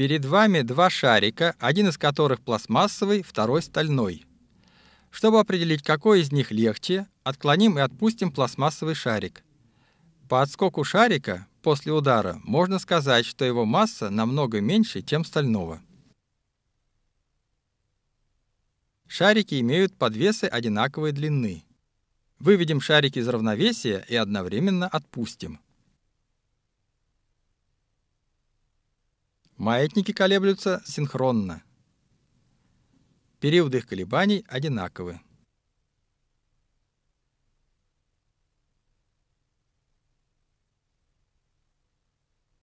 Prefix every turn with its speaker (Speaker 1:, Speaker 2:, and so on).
Speaker 1: Перед вами два шарика, один из которых пластмассовый, второй стальной. Чтобы определить, какой из них легче, отклоним и отпустим пластмассовый шарик. По отскоку шарика после удара можно сказать, что его масса намного меньше, чем стального. Шарики имеют подвесы одинаковой длины. Выведем шарик из равновесия и одновременно отпустим. Маятники колеблются синхронно. Периоды их колебаний одинаковы.